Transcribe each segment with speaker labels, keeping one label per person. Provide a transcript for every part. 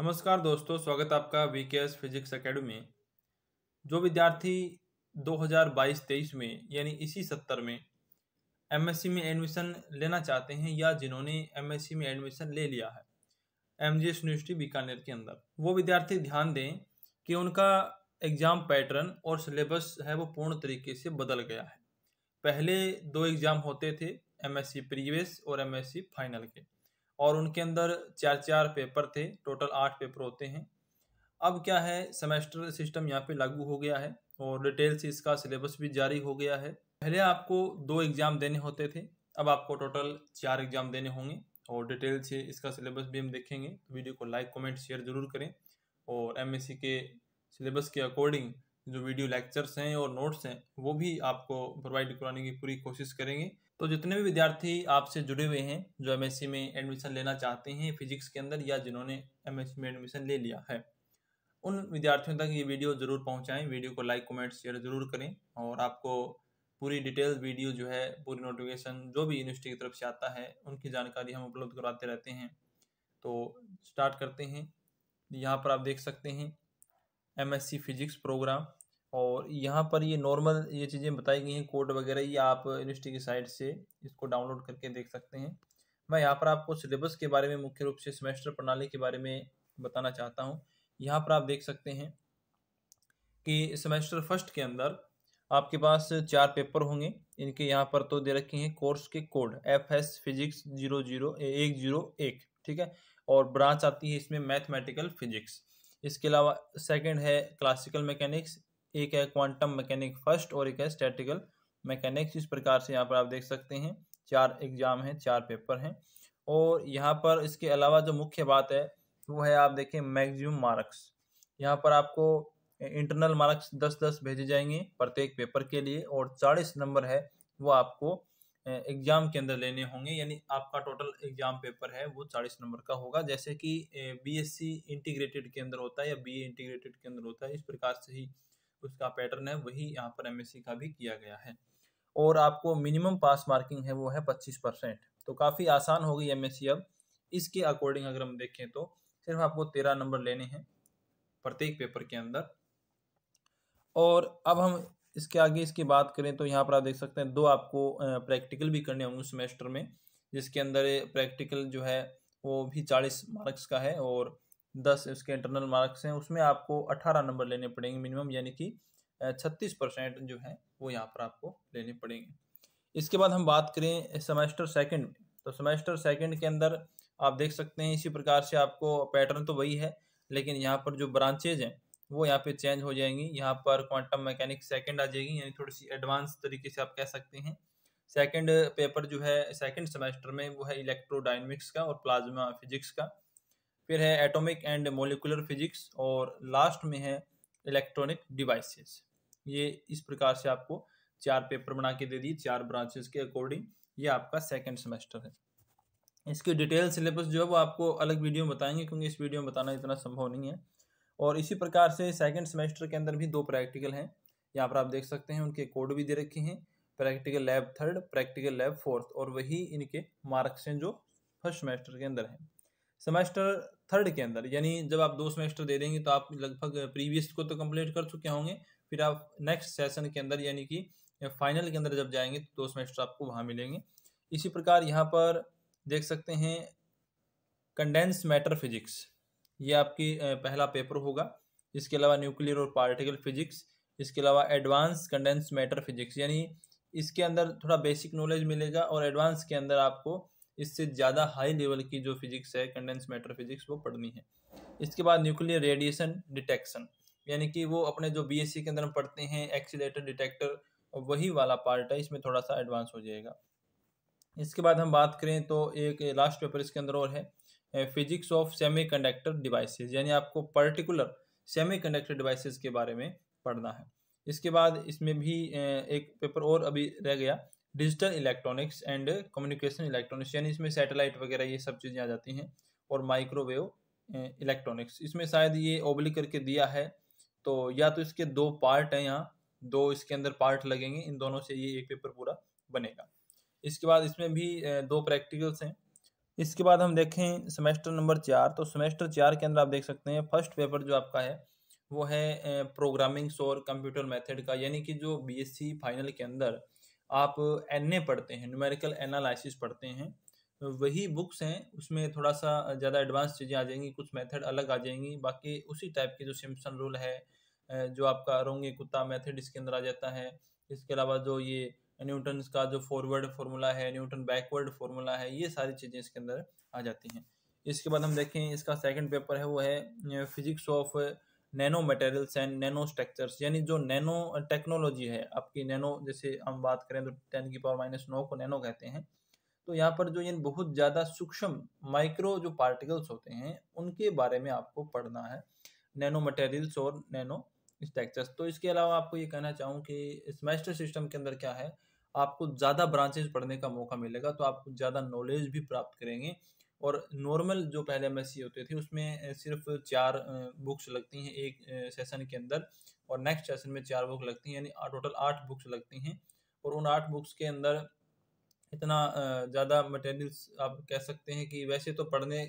Speaker 1: नमस्कार दोस्तों स्वागत आपका वी के एस फिजिक्स अकेडमी जो विद्यार्थी 2022-23 में यानी इसी सत्तर में एम में एडमिशन लेना चाहते हैं या जिन्होंने एम में एडमिशन ले लिया है M G S university Bikaner के अंदर वो विद्यार्थी ध्यान दें कि उनका एग्ज़ाम पैटर्न और सिलेबस है वो पूर्ण तरीके से बदल गया है पहले दो एग्ज़ाम होते थे एम सी प्रीवियस और एम एस सी फाइनल के और उनके अंदर चार चार पेपर थे टोटल आठ पेपर होते हैं अब क्या है सेमेस्टर सिस्टम यहाँ पे लागू हो गया है और डिटेल से इसका सिलेबस भी जारी हो गया है पहले आपको दो एग्ज़ाम देने होते थे अब आपको टोटल चार एग्ज़ाम देने होंगे और डिटेल से इसका सिलेबस भी हम देखेंगे तो वीडियो को लाइक कमेंट शेयर ज़रूर करें और एम के सिलेबस के अकॉर्डिंग जो वीडियो लेक्चर्स हैं और नोट्स हैं वो भी आपको प्रोवाइड कराने की पूरी कोशिश करेंगे तो जितने भी विद्यार्थी आपसे जुड़े हुए हैं जो एम में एडमिशन लेना चाहते हैं फिजिक्स के अंदर या जिन्होंने एम में एडमिशन ले लिया है उन विद्यार्थियों तक ये वीडियो ज़रूर पहुंचाएं वीडियो को लाइक कमेंट शेयर ज़रूर करें और आपको पूरी डिटेल वीडियो जो है पूरी नोटिफिकेशन जो भी यूनिवर्सिटी की तरफ से आता है उनकी जानकारी हम उपलब्ध कराते रहते हैं तो स्टार्ट करते हैं यहाँ पर आप देख सकते हैं एम फिज़िक्स प्रोग्राम और यहाँ पर ये नॉर्मल ये चीज़ें बताई गई हैं कोड वगैरह ये आप यूनिवर्सिटी की साइट से इसको डाउनलोड करके देख सकते हैं मैं यहाँ पर आपको सिलेबस के बारे में मुख्य रूप से सेमेस्टर प्रणाली के बारे में बताना चाहता हूँ यहाँ पर आप देख सकते हैं कि सेमेस्टर फर्स्ट के अंदर आपके पास चार पेपर होंगे इनके यहाँ पर तो दे रखे हैं कोर्स के code F S physics zero zero एक जीरो एक ठीक है और ब्रांच आती है इसमें मैथमेटिकल फिजिक्स इसके अलावा सेकंड है क्लासिकल मैकेनिक्स एक है क्वांटम मैकेनिक फर्स्ट और एक है स्टैटिकल मैकेनिक्स इस प्रकार से यहाँ पर आप देख सकते हैं चार एग्जाम हैं चार पेपर हैं और यहाँ पर इसके अलावा जो मुख्य बात है वो है आप देखें मैक्सिमम मार्क्स यहाँ पर आपको इंटरनल मार्क्स दस दस भेजे जाएंगे प्रत्येक पेपर के लिए और चालीस नंबर है वो आपको एग्जाम के अंदर लेने होंगे यानी आपका टोटल एग्जाम पेपर है वो चालीस नंबर का होगा जैसे कि बीएससी इंटीग्रेटेड के अंदर होता है या बीए इंटीग्रेटेड के अंदर होता है इस प्रकार से ही उसका पैटर्न है वही यहाँ पर एम का भी किया गया है और आपको मिनिमम पास मार्किंग है वो है पच्चीस परसेंट तो काफ़ी आसान हो गई एम अब इसके अकॉर्डिंग अगर हम देखें तो सिर्फ आपको तेरह नंबर लेने हैं प्रत्येक पेपर के अंदर और अब हम इसके आगे इसकी बात करें तो यहाँ पर आप देख सकते हैं दो आपको प्रैक्टिकल भी करने होंगे सेमेस्टर में जिसके अंदर प्रैक्टिकल जो है वो भी चालीस मार्क्स का है और दस उसके इंटरनल मार्क्स हैं उसमें आपको अठारह नंबर लेने पड़ेंगे मिनिमम यानी कि छत्तीस परसेंट जो है वो यहाँ पर आपको लेने पड़ेंगे इसके बाद हम बात करें सेमेस्टर सेकंड में तो सेमेस्टर सेकंड के अंदर आप देख सकते हैं इसी प्रकार से आपको पैटर्न तो वही है लेकिन यहाँ पर जो ब्रांचेज हैं वो यहाँ पे चेंज हो जाएंगी यहाँ पर क्वांटम मैकेनिक सेकेंड आ जाएगी यानी थोड़ी सी एडवांस तरीके से आप कह सकते हैं सेकेंड पेपर जो है सेकेंड सेमेस्टर में वो है इलेक्ट्रोडाइनमिक्स का और प्लाज्मा फिजिक्स का फिर है एटॉमिक एंड मोलिकुलर फिजिक्स और लास्ट में है इलेक्ट्रॉनिक डिवाइसेस ये इस प्रकार से आपको चार पेपर बना के दे दिए चार ब्रांचेस के अकॉर्डिंग ये आपका सेकेंड सेमेस्टर है इसके डिटेल सिलेबस जो है वो आपको अलग वीडियो में बताएंगे क्योंकि इस वीडियो में बताना इतना संभव नहीं है और इसी प्रकार से सेकेंड सेमेस्टर के अंदर भी दो प्रैक्टिकल हैं यहाँ पर आप देख सकते हैं उनके कोड भी दे रखे हैं practical lab third practical lab fourth और वही इनके मार्क्स हैं जो फर्स्ट सेमेस्टर के अंदर हैं सेमेस्टर थर्ड के अंदर यानी जब आप दो सेमेस्टर दे देंगे तो आप लगभग प्रीवियस को तो कंप्लीट कर चुके होंगे फिर आप नेक्स्ट सेशन के अंदर यानी कि फाइनल के अंदर जब जाएंगे तो दो सेमेस्टर आपको वहाँ मिलेंगे इसी प्रकार यहाँ पर देख सकते हैं कंडेंस मैटर फिजिक्स ये आपकी पहला पेपर होगा इसके अलावा न्यूक्लियर और पार्टिकल फिजिक्स इसके अलावा एडवांस कंडेंस मैटर फिजिक्स यानी इसके अंदर थोड़ा बेसिक नॉलेज मिलेगा और एडवांस के अंदर आपको इससे ज़्यादा हाई लेवल की जो फिजिक्स है कंडेंस मैटर फिजिक्स वो पढ़नी है इसके बाद न्यूक्लियर रेडिएशन डिटेक्शन यानी कि वो अपने जो बी के अंदर हम पढ़ते हैं एक्सीटर डिटेक्टर वही वाला पार्ट है इसमें थोड़ा सा एडवांस हो जाएगा इसके बाद हम बात करें तो एक लास्ट पेपर इसके अंदर और है physics of semiconductor devices यानी आपको पर्टिकुलर सेमी कंडक्टर डिवाइसेज के बारे में पढ़ना है इसके बाद इसमें भी एक पेपर और अभी रह गया digital electronics and communication electronics यानी इसमें सैटेलाइट वगैरह ये सब चीज़ें आ जाती हैं और माइक्रोवेव इलेक्ट्रॉनिक्स इसमें शायद ये ओबली करके दिया है तो या तो इसके दो पार्ट हैं यहाँ दो इसके अंदर पार्ट लगेंगे इन दोनों से ये एक पेपर पूरा बनेगा इसके बाद इसमें भी दो प्रैक्टिकल्स हैं इसके बाद हम देखें सेमेस्टर नंबर चार तो सेमेस्टर चार के अंदर आप देख सकते हैं फर्स्ट पेपर जो आपका है वो है प्रोग्रामिंग्स और कंप्यूटर मेथड का यानी कि जो बीएससी फाइनल के अंदर आप एन पढ़ते हैं न्यूमेरिकल एनालिसिस पढ़ते हैं वही बुक्स हैं उसमें थोड़ा सा ज़्यादा एडवांस चीज़ें आ जाएंगी कुछ मेथड अलग आ जाएंगी बाकी उसी टाइप के जो सिम्पसन रूल है जो आपका रोंगे कुत्ता मेथड इसके अंदर आ जाता है इसके अलावा जो ये न्यूटन का जो फॉरवर्ड फार्मूला है न्यूटन बैकवर्ड फार्मूला है ये सारी चीज़ें इसके अंदर आ जाती हैं इसके बाद हम देखें इसका सेकंड पेपर है वो है physics of nano materials and nano structures यानी जो नैनो टेक्नोलॉजी है आपकी नैनो जैसे हम बात करें तो टेन की पावर माइनस नौ को नैनो कहते हैं तो यहाँ पर जो ये बहुत ज़्यादा सूक्ष्म माइक्रो जो पार्टिकल्स होते हैं उनके बारे में आपको पढ़ना है नैनो मटेरियल्स और नैनो स्ट्रक्चर्स तो इसके अलावा आपको ये कहना चाहूँ कि सेमेस्टर सिस्टम के अंदर क्या है आपको ज़्यादा ब्रांचेज पढ़ने का मौका मिलेगा तो आपको ज़्यादा नॉलेज भी प्राप्त करेंगे और नॉर्मल जो पहले एम होते थे उसमें सिर्फ चार बुक्स लगती हैं एक सेशन के अंदर और नेक्स्ट सेशन में चार बुक लगती हैं यानी टोटल आठ बुक्स लगती हैं और उन आठ बुक्स के अंदर इतना ज़्यादा मटेरियल्स आप कह सकते हैं कि वैसे तो पढ़ने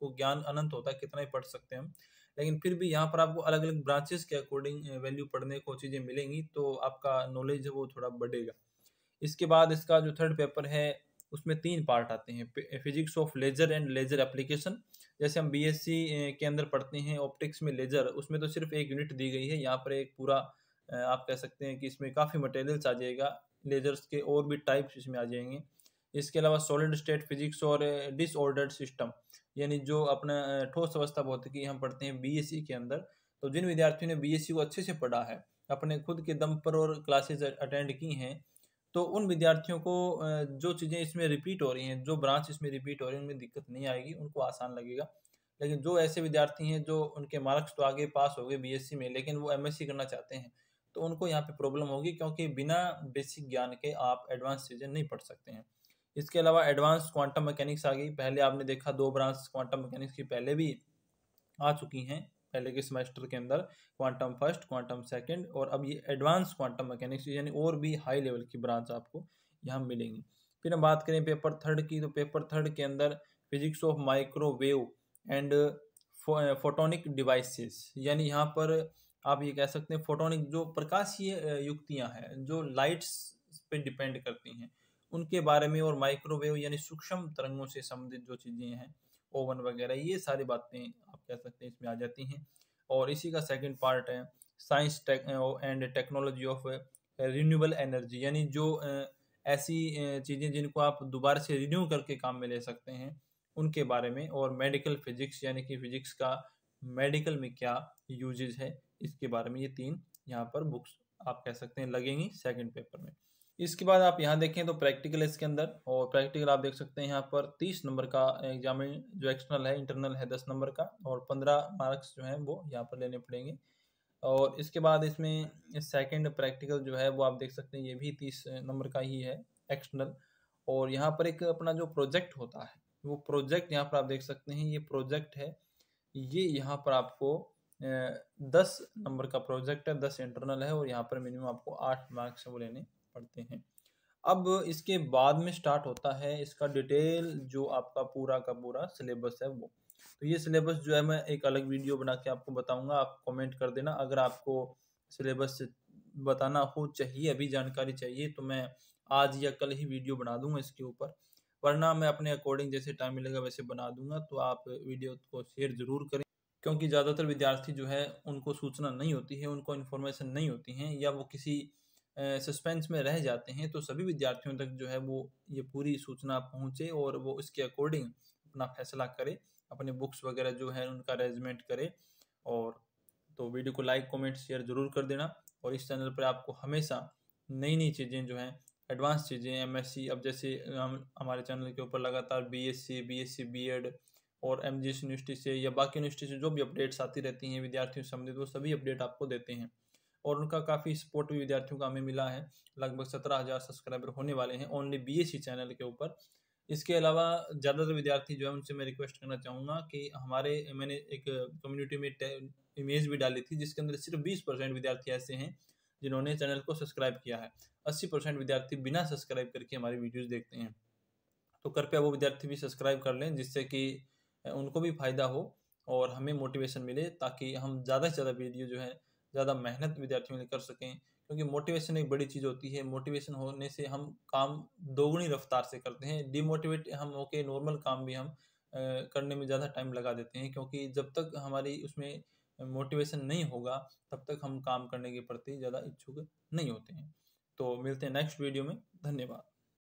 Speaker 1: को ज्ञान अनंत होता है कितना ही पढ़ सकते हैं हम लेकिन फिर भी यहाँ पर आपको अलग अलग ब्रांचेस के अकॉर्डिंग वैल्यू पढ़ने को चीज़ें मिलेंगी तो आपका नॉलेज है वो थोड़ा बढ़ेगा इसके बाद इसका जो थर्ड पेपर है उसमें तीन पार्ट आते हैं physics of laser and laser application जैसे हम बीएससी के अंदर पढ़ते हैं ऑप्टिक्स में लेजर उसमें तो सिर्फ एक यूनिट दी गई है यहाँ पर एक पूरा आप कह सकते हैं कि इसमें काफ़ी मटेरियल्स आ जाएगा लेजर्स के और भी टाइप्स इसमें आ जाएंगे इसके अलावा सॉलिड स्टेट फिजिक्स और डिसऑर्डर्ड सिस्टम यानी जो अपना ठोस अवस्था भौतिकी हम पढ़ते हैं बी के अंदर तो जिन विद्यार्थियों ने बी को अच्छे से पढ़ा है अपने खुद के दम पर और क्लासेज अटेंड की हैं तो उन विद्यार्थियों को जो चीज़ें इसमें रिपीट हो रही हैं जो ब्रांच इसमें रिपीट हो रही है उनमें दिक्कत नहीं आएगी उनको आसान लगेगा लेकिन जो ऐसे विद्यार्थी हैं जो उनके मार्क्स तो आगे पास हो गए बी में लेकिन वो एम करना चाहते हैं तो उनको यहाँ पे प्रॉब्लम होगी क्योंकि बिना बेसिक ज्ञान के आप एडवांस चीज़ें नहीं पढ़ सकते हैं इसके अलावा एडवांस क्वांटम मैकेनिक्स आ गई पहले आपने देखा दो ब्रांच क्वांटम मैकेनिक्स की पहले भी आ चुकी हैं पहले के सेमेस्टर के अंदर क्वांटम फर्स्ट क्वांटम सेकंड और अब ये एडवांस क्वांटम मैकेनिक्स यानी और भी हाई लेवल की ब्रांच आपको यहाँ मिलेंगी फिर हम बात करें पेपर थर्ड की तो पेपर थर्ड के अंदर physics of microwave and photonic devices यानी यहाँ पर आप ये कह सकते हैं फोटोनिक जो प्रकाशीय युक्तियाँ हैं जो लाइट्स पे डिपेंड करती हैं उनके बारे में और माइक्रोवेव यानी सूक्ष्म तरंगों से संबंधित जो चीज़ें हैं ओवन वगैरह ये सारी बातें आप कह सकते हैं इसमें आ जाती हैं और इसी का सेकंड पार्ट है science tech and technology of renewable energy यानी जो ऐसी चीज़ें जिनको आप दोबारा से रिन्यू करके काम में ले सकते हैं उनके बारे में और मेडिकल फिजिक्स यानी कि फिजिक्स का मेडिकल में क्या यूजेज है इसके बारे में ये तीन यहाँ पर बुक्स आप कह सकते हैं लगेंगी सेकंड पेपर में इसके बाद आप यहाँ देखें तो प्रैक्टिकल इसके अंदर और प्रैक्टिकल आप देख सकते हैं यहाँ पर तीस नंबर का एग्जाम जो एक्सटर्नल है इंटरनल है दस नंबर का और पंद्रह मार्क्स जो है वो यहाँ पर लेने पड़ेंगे और इसके बाद इसमें सेकंड प्रैक्टिकल जो है वो आप देख सकते हैं ये भी तीस नंबर का ही है एक्सटर्नल और यहाँ पर एक अपना जो प्रोजेक्ट होता है वो प्रोजेक्ट यहाँ पर आप देख सकते हैं ये प्रोजेक्ट है ये यहाँ पर आपको दस नंबर का प्रोजेक्ट है दस इंटरनल है और यहाँ पर मिनिमम आपको आठ मार्क्स वो लेने पढ़ते हैं अब इसके बाद में स्टार्ट होता है इसका डिटेल जो आपका पूरा का पूरा सिलेबस है वो तो ये सिलेबस जो है मैं एक अलग वीडियो बना के आपको बताऊंगा आप कमेंट कर देना अगर आपको सिलेबस बताना हो चाहिए अभी जानकारी चाहिए तो मैं आज या कल ही वीडियो बना दूंगा इसके ऊपर वरना मैं अपने अकॉर्डिंग जैसे टाइम मिलेगा वैसे बना दूंगा तो आप वीडियो को शेयर ज़रूर करें क्योंकि ज़्यादातर विद्यार्थी जो है उनको सूचना नहीं होती है उनको इन्फॉर्मेशन नहीं होती है या वो किसी सस्पेंस में रह जाते हैं तो सभी विद्यार्थियों तक जो है वो ये पूरी सूचना पहुँचे और वो इसके अकॉर्डिंग अपना फैसला करे अपने बुक्स वगैरह जो है उनका अरेंजमेंट करे और तो वीडियो को लाइक कमेंट शेयर ज़रूर कर देना और इस चैनल पर आपको हमेशा नई नई चीज़ें जो हैं एडवांस चीज़ें एम अब जैसे हम हमारे चैनल के ऊपर लगातार B S C B S C B Ed और एम जी एस यूनिवर्सिटी से या बाकी यूनिवर्सिटी से जो भी अपडेट्स आती रहती हैं विद्यार्थियों से संबंधित वो सभी अपडेट आपको देते हैं और उनका काफ़ी सपोर्ट भी विद्यार्थियों का हमें मिला है लगभग सत्रह हज़ार सब्सक्राइबर होने वाले हैं ओनली बी चैनल के ऊपर इसके अलावा ज़्यादातर विद्यार्थी जो है उनसे मैं रिक्वेस्ट करना चाहूँगा कि हमारे मैंने एक कम्युनिटी में इमेज भी डाली थी जिसके अंदर सिर्फ बीस परसेंट विद्यार्थी ऐसे हैं जिन्होंने चैनल को सब्सक्राइब किया है अस्सी परसेंट विद्यार्थी बिना सब्सक्राइब करके हमारी वीडियोज़ देखते हैं तो कृपया वो विद्यार्थी भी सब्सक्राइब कर लें जिससे कि उनको भी फ़ायदा हो और हमें मोटिवेशन मिले ताकि हम ज़्यादा से ज़्यादा वीडियो जो है ज़्यादा मेहनत विद्यार्थियों के लिए कर सकें क्योंकि मोटिवेशन एक बड़ी चीज़ होती है मोटिवेशन होने से हम काम दोगुनी रफ्तार से करते हैं डीमोटिवेट हम होके नॉर्मल काम भी हम करने में ज़्यादा टाइम लगा देते हैं क्योंकि जब तक हमारी उसमें मोटिवेशन नहीं होगा तब तक हम काम करने के प्रति ज़्यादा इच्छुक नहीं होते हैं तो मिलते हैं नेक्स्ट वीडियो में धन्यवाद